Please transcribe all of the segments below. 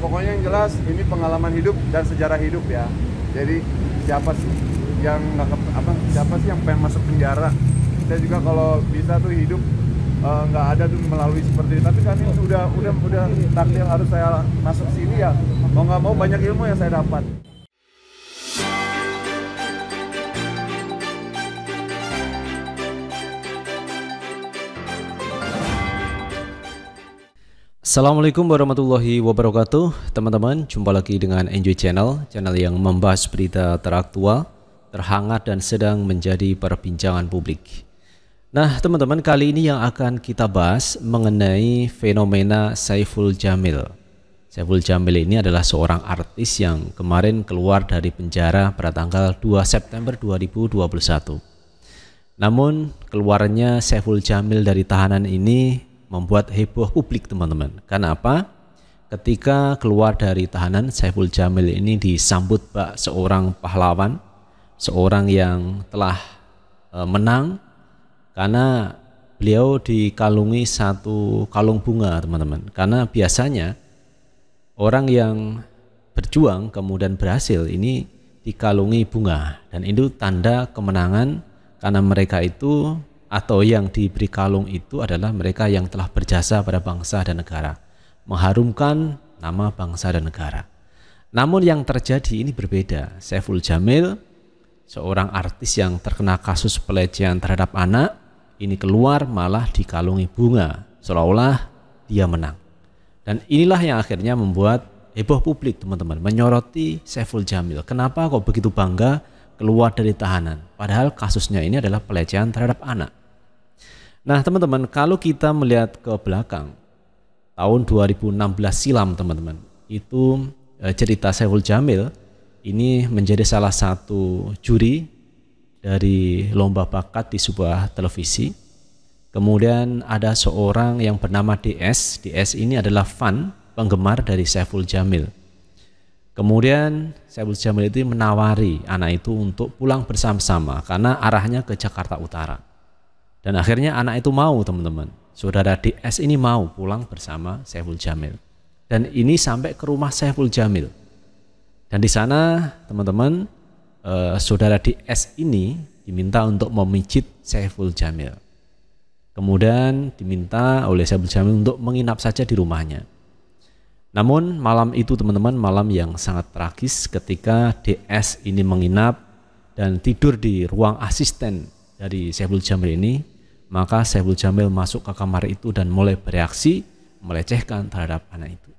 pokoknya yang jelas ini pengalaman hidup dan sejarah hidup ya jadi siapa sih yang nggak apa siapa sih yang pengen masuk penjara saya juga kalau bisa tuh hidup eh, nggak uh, ada tuh melalui seperti ini tapi kan ini udah udah udah takdir harus saya masuk sini ya mau nggak mau banyak ilmu yang saya dapat Assalamualaikum warahmatullahi wabarakatuh Teman-teman, jumpa lagi dengan Enjoy Channel Channel yang membahas berita teraktual, terhangat dan sedang menjadi perbincangan publik Nah teman-teman, kali ini yang akan kita bahas mengenai fenomena Saiful Jamil Saiful Jamil ini adalah seorang artis yang kemarin keluar dari penjara pada tanggal 2 September 2021 Namun keluarnya Saiful Jamil dari tahanan ini membuat heboh publik teman-teman. Karena apa? Ketika keluar dari tahanan, Saiful Jamil ini disambut bak seorang pahlawan, seorang yang telah e, menang karena beliau dikalungi satu kalung bunga teman-teman. Karena biasanya orang yang berjuang kemudian berhasil ini dikalungi bunga dan itu tanda kemenangan karena mereka itu atau yang diberi kalung itu adalah mereka yang telah berjasa pada bangsa dan negara, mengharumkan nama bangsa dan negara. Namun yang terjadi ini berbeda. Saiful Jamil, seorang artis yang terkena kasus pelecehan terhadap anak, ini keluar malah dikalungi bunga, seolah-olah dia menang. Dan inilah yang akhirnya membuat heboh publik teman-teman, menyoroti Saiful Jamil. Kenapa kok begitu bangga keluar dari tahanan? Padahal kasusnya ini adalah pelecehan terhadap anak. Nah, teman-teman, kalau kita melihat ke belakang tahun 2016 silam, teman-teman, itu eh, cerita Saiful Jamil ini menjadi salah satu juri dari lomba bakat di sebuah televisi. Kemudian ada seorang yang bernama DS. DS ini adalah fan penggemar dari Saiful Jamil. Kemudian Saiful Jamil itu menawari anak itu untuk pulang bersama-sama karena arahnya ke Jakarta Utara. Dan akhirnya anak itu mau teman-teman. Saudara DS ini mau pulang bersama Saiful Jamil. Dan ini sampai ke rumah Saiful Jamil. Dan di sana teman-teman eh, saudara DS ini diminta untuk memijit Saiful Jamil. Kemudian diminta oleh Saiful Jamil untuk menginap saja di rumahnya. Namun malam itu teman-teman malam yang sangat tragis ketika DS ini menginap dan tidur di ruang asisten dari Saiful Jamil ini maka Syekhul Jamil masuk ke kamar itu dan mulai bereaksi melecehkan terhadap anak itu.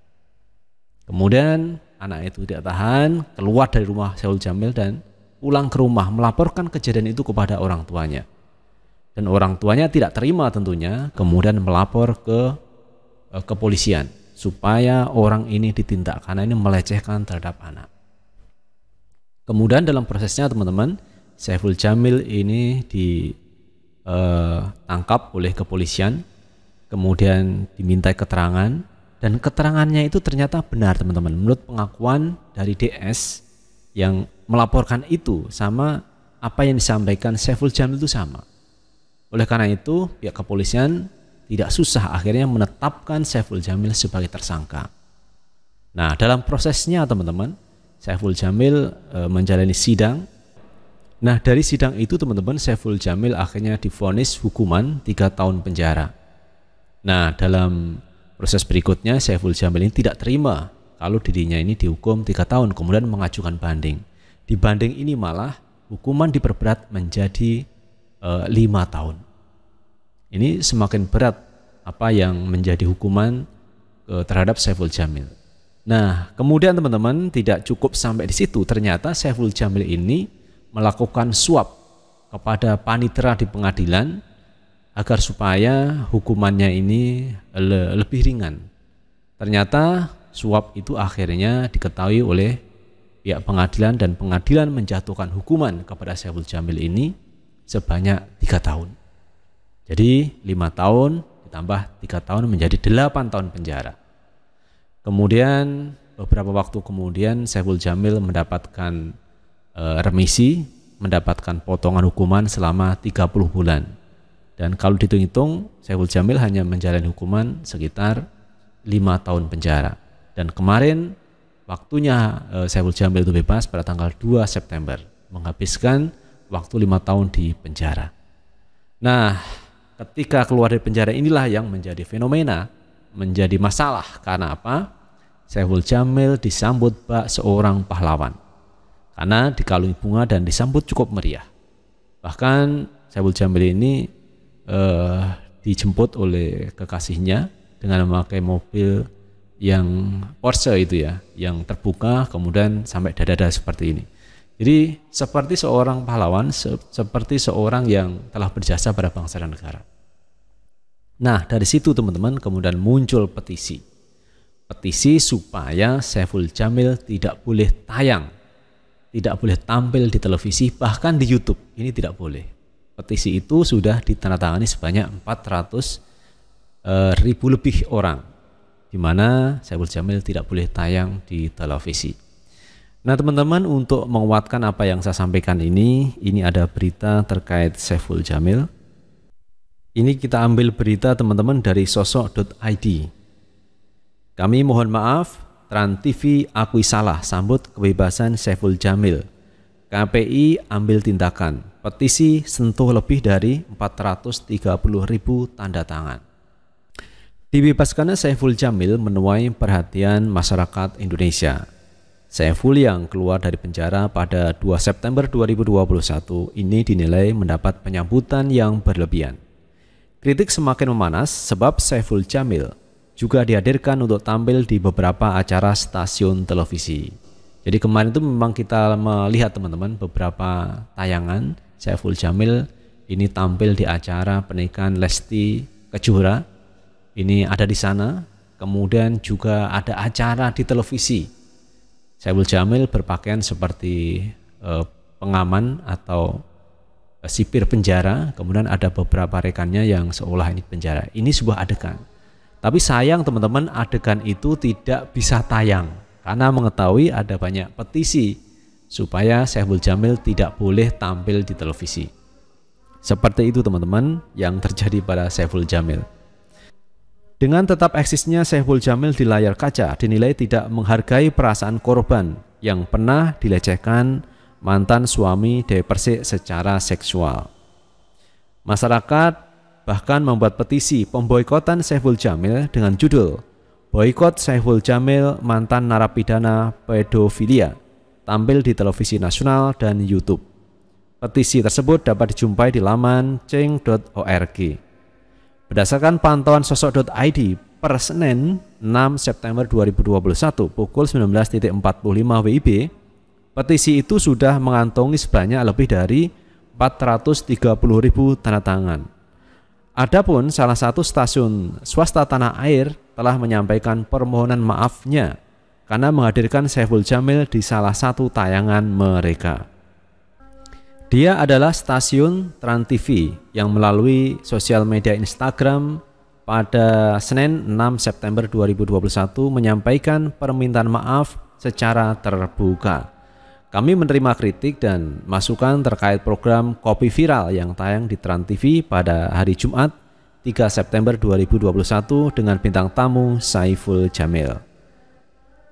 Kemudian anak itu tidak tahan, keluar dari rumah Syekhul Jamil dan pulang ke rumah melaporkan kejadian itu kepada orang tuanya. Dan orang tuanya tidak terima tentunya, kemudian melapor ke eh, kepolisian supaya orang ini ditindak karena ini melecehkan terhadap anak. Kemudian dalam prosesnya teman-teman, Saiful Jamil ini di ditangkap eh, oleh kepolisian, kemudian diminta keterangan dan keterangannya itu ternyata benar teman-teman. Menurut pengakuan dari DS yang melaporkan itu sama apa yang disampaikan Saiful Jamil itu sama. Oleh karena itu pihak kepolisian tidak susah akhirnya menetapkan Saiful Jamil sebagai tersangka. Nah dalam prosesnya teman-teman Saiful Jamil e, menjalani sidang Nah dari sidang itu teman-teman Seful Jamil akhirnya difonis hukuman 3 tahun penjara. Nah dalam proses berikutnya Seful Jamil ini tidak terima kalau dirinya ini dihukum 3 tahun kemudian mengajukan banding. Di banding ini malah hukuman diperberat menjadi eh, lima 5 tahun. Ini semakin berat apa yang menjadi hukuman e, terhadap Seful Jamil. Nah kemudian teman-teman tidak cukup sampai di situ ternyata Seful Jamil ini melakukan suap kepada panitera di pengadilan agar supaya hukumannya ini le lebih ringan. Ternyata suap itu akhirnya diketahui oleh pihak pengadilan dan pengadilan menjatuhkan hukuman kepada Syekhul Jamil ini sebanyak tiga tahun. Jadi lima tahun ditambah tiga tahun menjadi delapan tahun penjara. Kemudian beberapa waktu kemudian Syekhul Jamil mendapatkan Eh, remisi mendapatkan potongan hukuman selama 30 bulan. Dan kalau dihitung-hitung, Syekhul Jamil hanya menjalani hukuman sekitar 5 tahun penjara. Dan kemarin waktunya eh, Syekhul Jamil itu bebas pada tanggal 2 September, menghabiskan waktu 5 tahun di penjara. Nah, ketika keluar dari penjara inilah yang menjadi fenomena, menjadi masalah. Karena apa? Syekhul Jamil disambut bak seorang pahlawan karena dikalungi bunga dan disambut cukup meriah. Bahkan Saiful Jamil ini eh, dijemput oleh kekasihnya dengan memakai mobil yang Porsche itu ya, yang terbuka kemudian sampai dada-dada seperti ini. Jadi seperti seorang pahlawan, se seperti seorang yang telah berjasa pada bangsa dan negara. Nah, dari situ teman-teman kemudian muncul petisi. Petisi supaya Saiful Jamil tidak boleh tayang tidak boleh tampil di televisi bahkan di YouTube ini tidak boleh petisi itu sudah ditandatangani sebanyak 400 eh, ribu lebih orang di mana Saiful Jamil tidak boleh tayang di televisi. Nah teman-teman untuk menguatkan apa yang saya sampaikan ini, ini ada berita terkait Saiful Jamil. Ini kita ambil berita teman-teman dari sosok.id. Kami mohon maaf Trans TV akui salah sambut kebebasan Saiful Jamil. KPI ambil tindakan. Petisi sentuh lebih dari 430 ribu tanda tangan. Dibebaskannya Saiful Jamil menuai perhatian masyarakat Indonesia. Saiful yang keluar dari penjara pada 2 September 2021 ini dinilai mendapat penyambutan yang berlebihan. Kritik semakin memanas sebab Saiful Jamil juga dihadirkan untuk tampil di beberapa acara stasiun televisi. Jadi kemarin itu memang kita melihat teman-teman beberapa tayangan Saiful Jamil ini tampil di acara pernikahan Lesti Kejora. Ini ada di sana, kemudian juga ada acara di televisi. Saiful Jamil berpakaian seperti eh, pengaman atau eh, sipir penjara, kemudian ada beberapa rekannya yang seolah ini penjara. Ini sebuah adegan tapi sayang teman-teman adegan itu tidak bisa tayang karena mengetahui ada banyak petisi supaya Syekhul Jamil tidak boleh tampil di televisi. Seperti itu teman-teman yang terjadi pada Syekhul Jamil. Dengan tetap eksisnya Syekhul Jamil di layar kaca dinilai tidak menghargai perasaan korban yang pernah dilecehkan mantan suami Dewi Persik secara seksual. Masyarakat bahkan membuat petisi pemboikotan Saiful Jamil dengan judul Boykot Saiful Jamil mantan narapidana pedofilia tampil di televisi nasional dan YouTube. Petisi tersebut dapat dijumpai di laman ceng.org. Berdasarkan pantauan sosok.id per Senin 6 September 2021 pukul 19.45 WIB, petisi itu sudah mengantongi sebanyak lebih dari 430.000 tanda tangan. Adapun salah satu stasiun swasta tanah air telah menyampaikan permohonan maafnya karena menghadirkan Saiful Jamil di salah satu tayangan mereka. Dia adalah stasiun Trans TV yang melalui sosial media Instagram pada Senin 6 September 2021 menyampaikan permintaan maaf secara terbuka. Kami menerima kritik dan masukan terkait program Kopi Viral yang tayang di Trans TV pada hari Jumat 3 September 2021 dengan bintang tamu Saiful Jamil.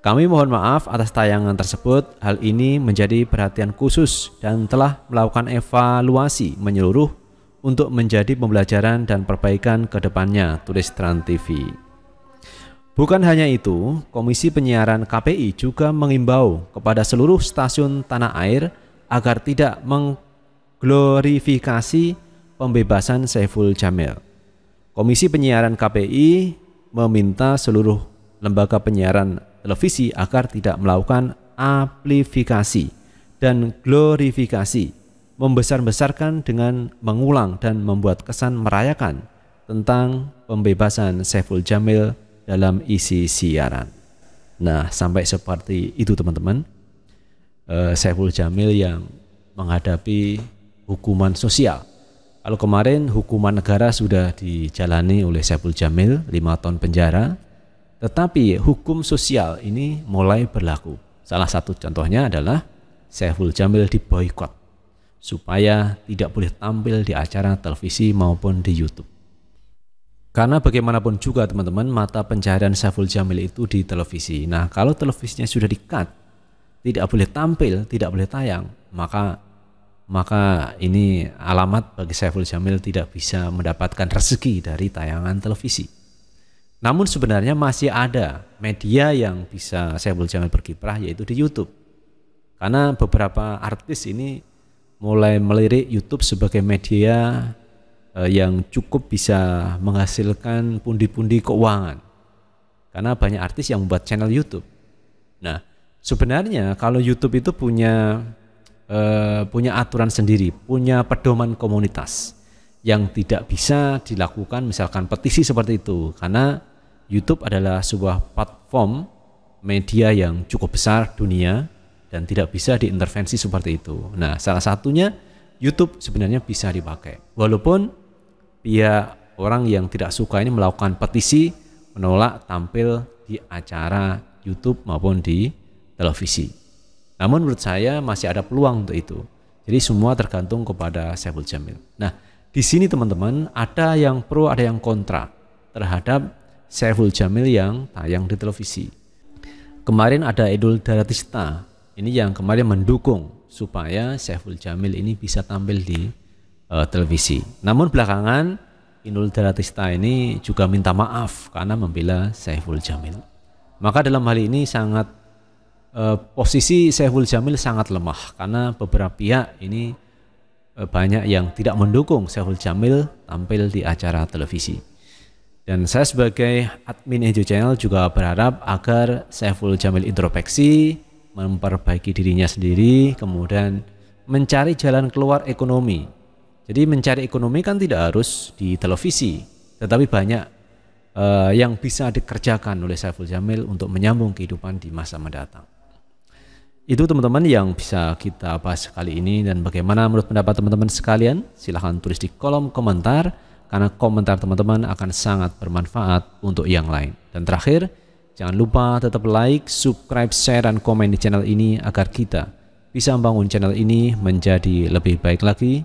Kami mohon maaf atas tayangan tersebut. Hal ini menjadi perhatian khusus dan telah melakukan evaluasi menyeluruh untuk menjadi pembelajaran dan perbaikan ke depannya, tulis Trans TV. Bukan hanya itu, Komisi Penyiaran KPI juga mengimbau kepada seluruh stasiun tanah air agar tidak mengglorifikasi pembebasan Saiful Jamil. Komisi Penyiaran KPI meminta seluruh lembaga penyiaran televisi agar tidak melakukan amplifikasi dan glorifikasi, membesar-besarkan dengan mengulang dan membuat kesan merayakan tentang pembebasan Saiful Jamil dalam isi siaran. Nah, sampai seperti itu teman-teman. Uh, Saiful Jamil yang menghadapi hukuman sosial. Kalau kemarin hukuman negara sudah dijalani oleh Saiful Jamil 5 tahun penjara, tetapi hukum sosial ini mulai berlaku. Salah satu contohnya adalah Saiful Jamil diboykot supaya tidak boleh tampil di acara televisi maupun di YouTube. Karena bagaimanapun juga teman-teman mata pencaharian Saiful Jamil itu di televisi. Nah kalau televisinya sudah di-cut, tidak boleh tampil, tidak boleh tayang, maka maka ini alamat bagi Saiful Jamil tidak bisa mendapatkan rezeki dari tayangan televisi. Namun sebenarnya masih ada media yang bisa Saiful Jamil berkiprah yaitu di YouTube. Karena beberapa artis ini mulai melirik YouTube sebagai media Eh, yang cukup bisa menghasilkan pundi-pundi keuangan. Karena banyak artis yang membuat channel YouTube. Nah, sebenarnya kalau YouTube itu punya uh, punya aturan sendiri, punya pedoman komunitas yang tidak bisa dilakukan misalkan petisi seperti itu karena YouTube adalah sebuah platform media yang cukup besar dunia dan tidak bisa diintervensi seperti itu. Nah, salah satunya YouTube sebenarnya bisa dipakai. Walaupun pihak orang yang tidak suka ini melakukan petisi menolak tampil di acara YouTube maupun di televisi. Namun menurut saya masih ada peluang untuk itu. Jadi semua tergantung kepada Syaiful Jamil. Nah, di sini teman-teman ada yang pro ada yang kontra terhadap Syaiful Jamil yang tayang di televisi. Kemarin ada Edul Daratista, ini yang kemarin mendukung supaya Syaiful Jamil ini bisa tampil di uh, televisi. Namun belakangan Inul Daratista ini juga minta maaf karena membela Saiful Jamil. Maka dalam hal ini sangat uh, posisi Saiful Jamil sangat lemah karena beberapa pihak ini uh, banyak yang tidak mendukung Saiful Jamil tampil di acara televisi. Dan saya sebagai admin Ejo Channel juga berharap agar Saiful Jamil introspeksi, memperbaiki dirinya sendiri, kemudian mencari jalan keluar ekonomi jadi mencari ekonomi kan tidak harus di televisi, tetapi banyak uh, yang bisa dikerjakan oleh Saiful Jamil untuk menyambung kehidupan di masa mendatang. Itu teman-teman yang bisa kita bahas kali ini dan bagaimana menurut pendapat teman-teman sekalian? Silahkan tulis di kolom komentar karena komentar teman-teman akan sangat bermanfaat untuk yang lain. Dan terakhir, jangan lupa tetap like, subscribe, share, dan komen di channel ini agar kita bisa membangun channel ini menjadi lebih baik lagi